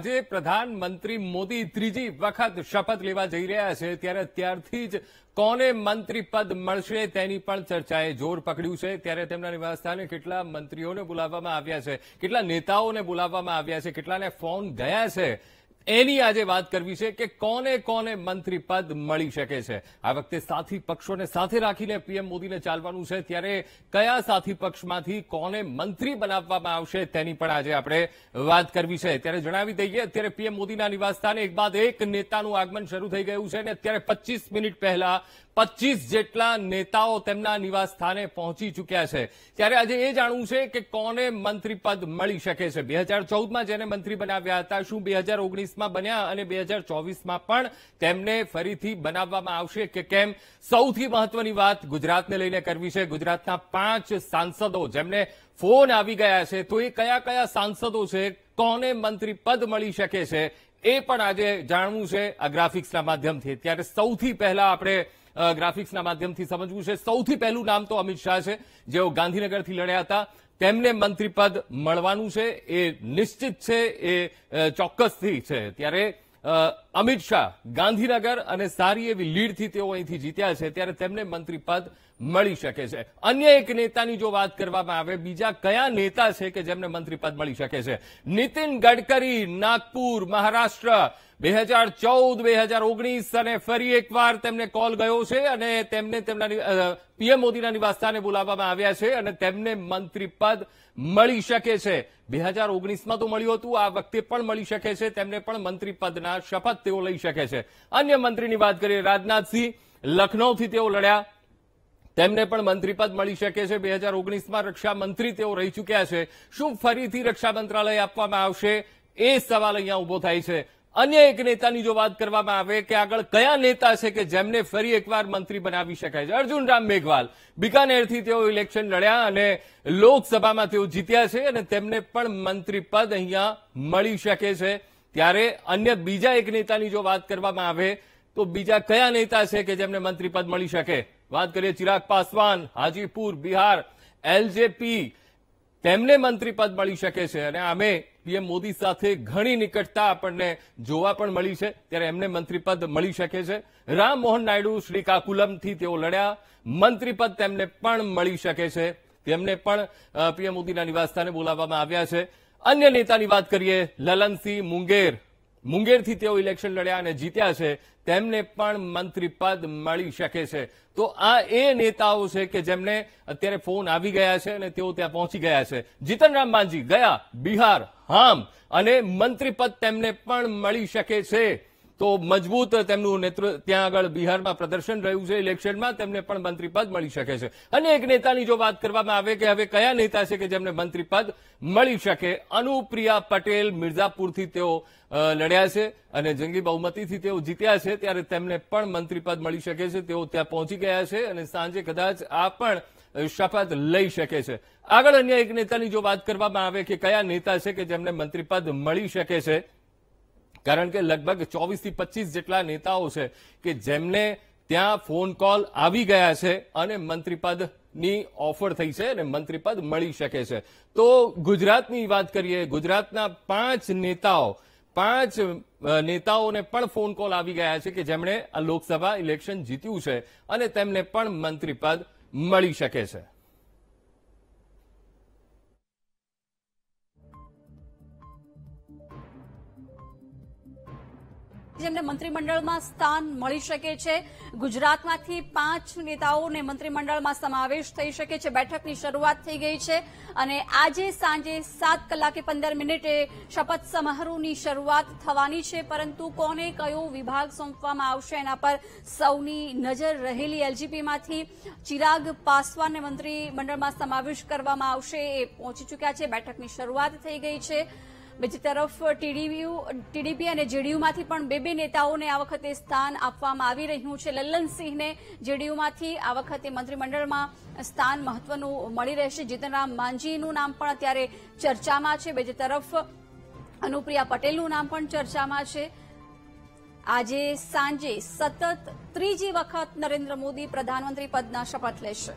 આજે પ્રધાનમંત્રી મોદી ત્રીજી વખત શપથ લેવા જઈ રહ્યા છે ત્યારે ત્યારથી જ કોને મંત્રી પદ મળશે તેની પણ ચર્ચાએ જોર પકડ્યું છે ત્યારે તેમના નિવાસસ્થાને કેટલા મંત્રીઓને બોલાવવામાં આવ્યા છે કેટલા નેતાઓને બોલાવવામાં આવ્યા છે કેટલાને ફોન ગયા છે એની આજે વાત કરવી છે કે કોને કોને મંત્રી પદ મળી શકે છે આ વખતે સાથી પક્ષોને સાથે રાખીને પીએમ મોદીને ચાલવાનું છે ત્યારે કયા સાથી પક્ષમાંથી કોને મંત્રી બનાવવામાં આવશે તેની પણ આજે આપણે વાત કરવી છે ત્યારે જણાવી દઈએ અત્યારે પીએમ મોદીના નિવાસસ્થાને એક બાદ એક નેતાનું આગમન શરૂ થઈ ગયું છે અને અત્યારે પચીસ મિનિટ પહેલા પચીસ જેટલા નેતાઓ તેમના નિવાસસ્થાને પહોંચી ચૂક્યા છે ત્યારે આજે એ જાણવું છે કે કોને મંત્રી પદ મળી શકે છે બે હજાર ચૌદમાં જેને મંત્રી બનાવ્યા હતા શું બે હજાર ઓગણીસ ઓગણીસમાં બન્યા અને બે હજાર પણ તેમને ફરીથી બનાવવામાં આવશે કે કેમ સૌથી મહત્વની વાત ગુજરાતને લઈને કરવી છે ગુજરાતના પાંચ સાંસદો જેમને ફોન આવી ગયા છે તો એ કયા કયા સાંસદો છે કોને મંત્રી પદ મળી શકે છે એ પણ આજે જાણવું છે આ ગ્રાફિક્સના માધ્યમથી ત્યારે સૌથી પહેલા આપણે ગ્રાફિક્સના માધ્યમથી સમજવું છે સૌથી પહેલું નામ તો અમિત શાહ છે જેઓ ગાંધીનગરથી લડ્યા હતા તેમને મંત્રીપદ મળવાનું છે એ નિશ્ચિત છે એ ચોક્કસથી છે ત્યારે અમિત શાહ ગાંધીનગર અને સારી એવી લીડથી તેઓ અહીંથી જીત્યા છે ત્યારે તેમને મંત્રીપદ મળી શકે છે અન્ય એક નેતાની જો વાત કરવામાં આવે બીજા કયા નેતા છે કે જેમને મંત્રીપદ મળી શકે છે નીતિન ગડકરી નાગપુર મહારાષ્ટ્ર બે હજાર ચૌદ બે હજાર ઓગણીસ અને ફરી એકવાર તેમને કોલ ગયો છે અને તેમને તેમના પીએમ મોદીના નિવાસસ્થાને બોલાવવામાં આવ્યા છે અને તેમને મંત્રીપદ મળી શકે છે બે હજાર ઓગણીસમાં તો મળ્યું હતું આ વખતે પણ મળી શકે છે તેમને પણ મંત્રીપદના શપથ તેઓ લઈ શકે છે અન્ય મંત્રીની વાત કરીએ રાજનાથસિંહ લખનૌથી તેઓ લડ્યા તેમને પણ મંત્રીપદ મળી શકે છે બે હજાર ઓગણીસમાં રક્ષામંત્રી તેઓ રહી ચૂક્યા છે શું ફરીથી રક્ષા મંત્રાલય આપવામાં આવશે એ સવાલ અહીંયા ઉભો થાય છે અન્ય એક નેતાની જો વાત કરવામાં આવે કે આગળ કયા નેતા છે કે જેમને ફરી એકવાર મંત્રી બનાવી શકાય છે અર્જુન રામ મેઘવાલ બિકાનેરથી તેઓ ઇલેક્શન લડ્યા અને લોકસભામાં તેઓ જીત્યા છે અને તેમને પણ મંત્રી પદ અહીંયા મળી શકે છે ત્યારે અન્ય બીજા એક નેતાની જો વાત કરવામાં આવે તો બીજા કયા નેતા છે કે જેમને મંત્રી પદ મળી શકે વાત કરીએ ચિરાગ પાસવાન હાજીપુર બિહાર એલજેપી તેમને મંત્રીપદ મળી શકે છે અને અમે પીએમ મોદી સાથે ઘણી નિકટતા આપણને જોવા પણ મળી છે ત્યારે એમને મંત્રીપદ મળી શકે છે રામ મોહન નાયડુ શ્રીકાકુલમથી તેઓ લડ્યા મંત્રીપદ તેમને પણ મળી શકે છે તેમને પણ પીએમ મોદીના નિવાસસ્થાને બોલાવવામાં આવ્યા છે અન્ય નેતાની વાત કરીએ લલનસિંહ મુંગેર મુંગેરથી તેઓ ઇલેક્શન લડ્યા અને જીત્યા છે તેમને પણ મંત્રી પદ મળી શકે છે તો આ એ નેતાઓ છે કે જેમને અત્યારે ફોન આવી ગયા છે અને તેઓ ત્યાં પહોંચી ગયા છે જીતનરામ માંઝી ગયા બિહાર હામ અને મંત્રી પદ તેમને પણ મળી શકે છે તો મજબૂત તેમનું નેતૃત્વ ત્યાં આગળ બિહારમાં પ્રદર્શન રહ્યું છે ઇલેક્શનમાં તેમને પણ મંત્રીપદ મળી શકે છે અને એક નેતાની જો વાત કરવામાં આવે કે હવે કયા નેતા છે કે જેમને મંત્રીપદ મળી શકે અનુપ્રિયા પટેલ મિર્ઝાપુરથી તેઓ લડ્યા છે અને જંગી બહુમતીથી તેઓ જીત્યા છે ત્યારે તેમને પણ મંત્રીપદ મળી શકે છે તેઓ ત્યાં પહોંચી ગયા છે અને સાંજે કદાચ આ પણ શપથ લઈ શકે છે આગળ અન્ય એક નેતાની જો વાત કરવામાં આવે કે કયા નેતા છે કે જેમને મંત્રીપદ મળી શકે છે કારણ કે લગભગ ચોવીસથી પચીસ જેટલા નેતાઓ છે કે જેમને ત્યાં ફોન કોલ આવી ગયા છે અને મંત્રીપદ ની ઓફર થઈ છે અને મંત્રીપદ મળી શકે છે તો ગુજરાતની વાત કરીએ ગુજરાતના પાંચ નેતાઓ પાંચ નેતાઓને પણ ફોન કોલ આવી ગયા છે કે જેમણે આ લોકસભા ઇલેક્શન જીત્યું છે અને તેમને પણ મંત્રીપદ મળી શકે છે જેમને મંત્રીમંડળમાં સ્થાન મળી શકે છે ગુજરાતમાંથી પાંચ નેતાઓને મંત્રીમંડળમાં સમાવેશ થઈ શકે છે બેઠકની શરૂઆત થઈ ગઈ છે અને આજે સાંજે સાત કલાકે પંદર મિનિટે શપથ સમારોહની શરૂઆત થવાની છે પરંતુ કોને કયો વિભાગ સોંપવામાં આવશે એના પર સૌની નજર રહેલી એલજીપીમાંથી ચિરાગ પાસવાનને મંત્રીમંડળમાં સમાવેશ કરવામાં આવશે એ પહોંચી ચૂક્યા છે બેઠકની શરૂઆત થઈ ગઈ છે બીજી તરફ ટીડીયુ ટીડીપી અને જેડીયુમાંથી પણ બે બે નેતાઓને આ વખતે સ્થાન આપવામાં આવી રહ્યું છે લલ્લનસિંહને જેડીયુમાંથી આ વખતે મંત્રીમંડળમાં સ્થાન મહત્વનું મળી રહેશે જીતનરામ માંઝીનું નામ પણ અત્યારે ચર્ચામાં છે બીજી તરફ અનુપ્રિયા પટેલનું નામ પણ ચર્ચામાં છે આજે સાંજે સતત ત્રીજી વખત નરેન્દ્ર મોદી પ્રધાનમંત્રી પદના શપથ લેશે